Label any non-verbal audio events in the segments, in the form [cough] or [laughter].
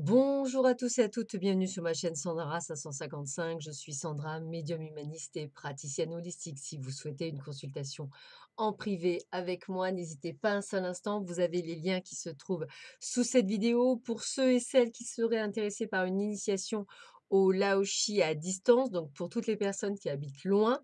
Bonjour à tous et à toutes, bienvenue sur ma chaîne Sandra 555. Je suis Sandra, médium humaniste et praticienne holistique. Si vous souhaitez une consultation en privé avec moi, n'hésitez pas un seul instant. Vous avez les liens qui se trouvent sous cette vidéo. Pour ceux et celles qui seraient intéressés par une initiation au Laoshi à distance. Donc pour toutes les personnes qui habitent loin,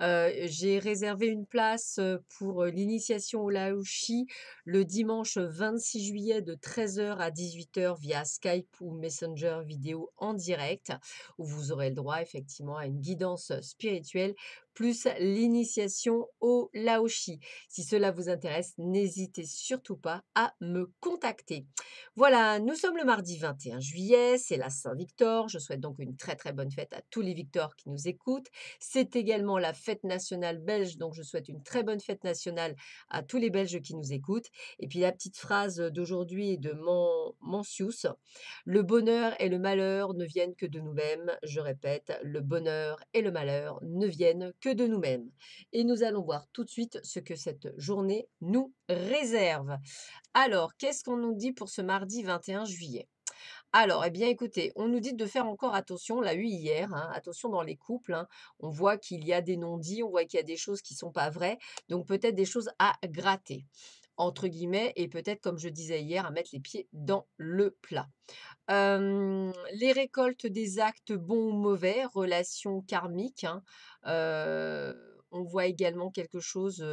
euh, j'ai réservé une place pour l'initiation au Laoshi le dimanche 26 juillet de 13h à 18h via Skype ou Messenger vidéo en direct, où vous aurez le droit effectivement à une guidance spirituelle plus l'initiation au Laoshi. Si cela vous intéresse, n'hésitez surtout pas à me contacter. Voilà, nous sommes le mardi 21 juillet, c'est la Saint-Victor. Je souhaite donc une très très bonne fête à tous les Victors qui nous écoutent. C'est également la fête nationale belge, donc je souhaite une très bonne fête nationale à tous les Belges qui nous écoutent. Et puis la petite phrase d'aujourd'hui de Mon le bonheur et le malheur ne viennent que de nous-mêmes. Je répète, le bonheur et le malheur ne viennent que de nous-mêmes. Et nous allons voir tout de suite ce que cette journée nous réserve. Alors, qu'est-ce qu'on nous dit pour ce mardi 21 juillet alors, eh bien, écoutez, on nous dit de faire encore attention, on l'a eu hier, hein, attention dans les couples, hein. on voit qu'il y a des non-dits, on voit qu'il y a des choses qui sont pas vraies, donc peut-être des choses à gratter entre guillemets, et peut-être, comme je disais hier, à mettre les pieds dans le plat. les récoltes des actes bons ou mauvais, relations karmiques. Hein, on voit également quelque chose,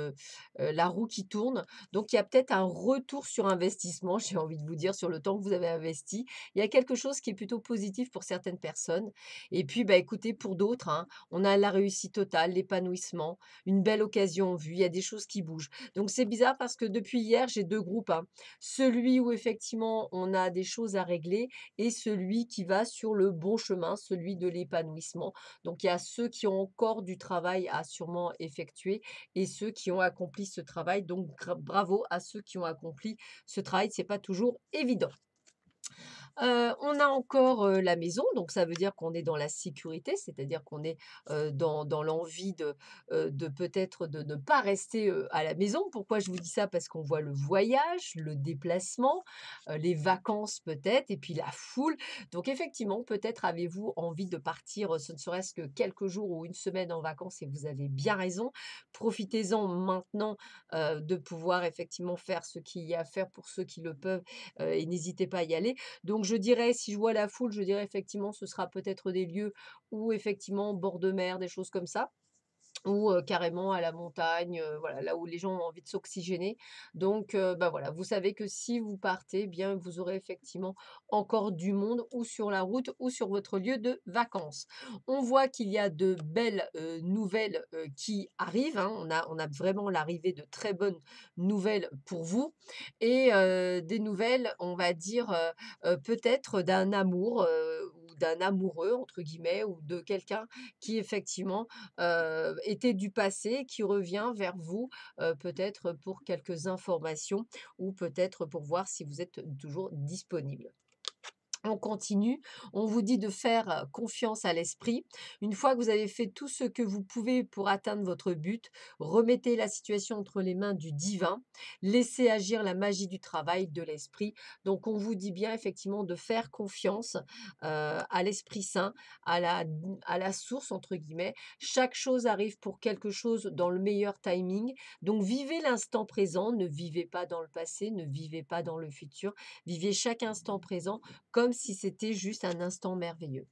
la roue qui tourne. Donc il y a peut-être un retour sur investissement, [laughs] j'ai envie de vous dire, sur le temps que vous avez investi. Il y a quelque chose qui est plutôt positif pour certaines personnes. Et puis, bah, écoutez, pour d'autres, hein, on a la réussite totale, l'épanouissement, une belle occasion en vue, il y a des choses qui bougent. Donc c'est bizarre parce que depuis hier, j'ai deux groupes. Hein. Celui où effectivement on a des choses à régler et celui qui va sur le bon chemin, celui de l'épanouissement. Donc il y a ceux qui ont encore du travail à sûrement effectués effectué et ceux qui ont accompli ce travail. Donc bravo à ceux qui ont accompli ce travail, c'est pas toujours évident on a encore la maison, donc ça veut dire qu'on est dans la sécurité, c'est-à-dire qu'on est, dans, dans l'envie de, de peut-être de ne pas rester à la maison. Pourquoi je vous dis ça Parce qu'on voit le voyage, le déplacement, les vacances peut-être, et puis la foule. Donc effectivement, peut-être avez-vous envie de partir, ce ne serait-ce que quelques jours ou une semaine en vacances, et vous avez bien raison. Profitez-en maintenant de pouvoir effectivement faire ce qu'il y a à faire pour ceux qui le peuvent, et n'hésitez pas à y aller. Donc je dirais, si je vois la foule, je dirais effectivement, ce sera peut-être des lieux où effectivement, bord de mer, des choses comme ça ou carrément à la montagne, voilà, là où les gens ont envie de s'oxygéner. Donc, bah, voilà, vous savez que si vous partez, bien, vous aurez effectivement encore du monde ou sur la route ou sur votre lieu de vacances. On voit qu'il y a de belles nouvelles qui arrivent. Hein. On, a, on a vraiment l'arrivée de très bonnes nouvelles pour vous et des nouvelles, on va dire, peut-être d'un amour d'un amoureux, entre guillemets, ou de quelqu'un qui effectivement euh, était du passé, qui revient vers vous, euh, peut-être pour quelques informations ou peut-être pour voir si vous êtes toujours disponible on continue, on vous dit de faire confiance à l'esprit. Une fois que vous avez fait tout ce que vous pouvez pour atteindre votre but, remettez la situation entre les mains du divin, laissez agir la magie du travail de l'esprit. Donc on vous dit bien effectivement de faire confiance à l'Esprit Saint, à la, à la source entre guillemets. Chaque chose arrive pour quelque chose dans le meilleur timing. Donc vivez l'instant présent, ne vivez pas dans le passé, ne vivez pas dans le futur, vivez chaque instant présent comme si c'était juste un instant merveilleux.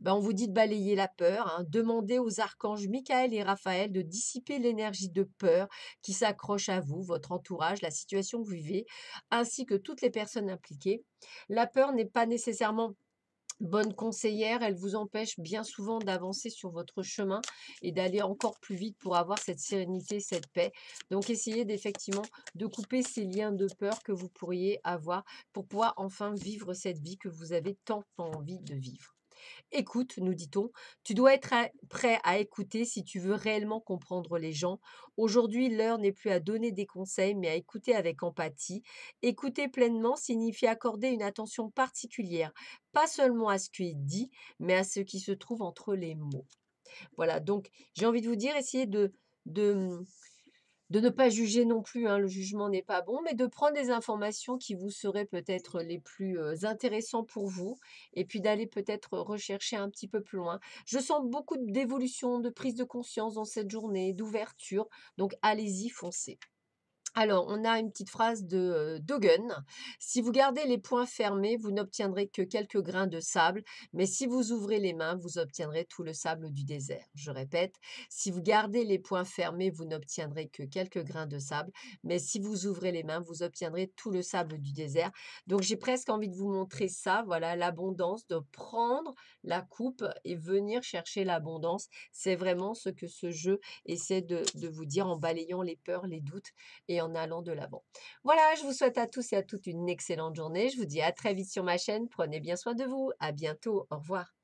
Ben, on vous dit de balayer la peur, hein. demandez aux archanges Michael et Raphaël de dissiper l'énergie de peur qui s'accroche à vous, votre entourage, la situation que vous vivez, ainsi que toutes les personnes impliquées. La peur n'est pas nécessairement bonne conseillère, elle vous empêche bien souvent d'avancer sur votre chemin et d'aller encore plus vite pour avoir cette sérénité, cette paix. Donc essayez d'effectivement de couper ces liens de peur que vous pourriez avoir pour pouvoir enfin vivre cette vie que vous avez tant envie de vivre. Écoute, nous dit-on, tu dois être prêt à écouter si tu veux réellement comprendre les gens. Aujourd'hui, l'heure n'est plus à donner des conseils, mais à écouter avec empathie. Écouter pleinement signifie accorder une attention particulière, pas seulement à ce qui est dit, mais à ce qui se trouve entre les mots. Voilà, donc j'ai envie de vous dire, essayez de, de de ne pas juger non plus, hein, le jugement n'est pas bon, mais de prendre des informations qui vous seraient peut-être les plus intéressantes pour vous, et puis d'aller peut-être rechercher un petit peu plus loin. Je sens beaucoup d'évolution, de prise de conscience dans cette journée, d'ouverture, donc allez-y, foncez. Alors, on a une petite phrase de Dogen. Si vous gardez les points fermés, vous n'obtiendrez que quelques grains de sable, mais si vous ouvrez les mains, vous obtiendrez tout le sable du désert. Je répète, si vous gardez les points fermés, vous n'obtiendrez que quelques grains de sable, mais si vous ouvrez les mains, vous obtiendrez tout le sable du désert. Donc, j'ai presque envie de vous montrer ça, voilà, l'abondance, de prendre la coupe et venir chercher l'abondance. C'est vraiment ce que ce jeu essaie de, de vous dire en balayant les peurs, les doutes et en allant de l'avant. Voilà, je vous souhaite à tous et à toutes une excellente journée. Je vous dis à très vite sur ma chaîne. Prenez bien soin de vous. À bientôt. Au revoir.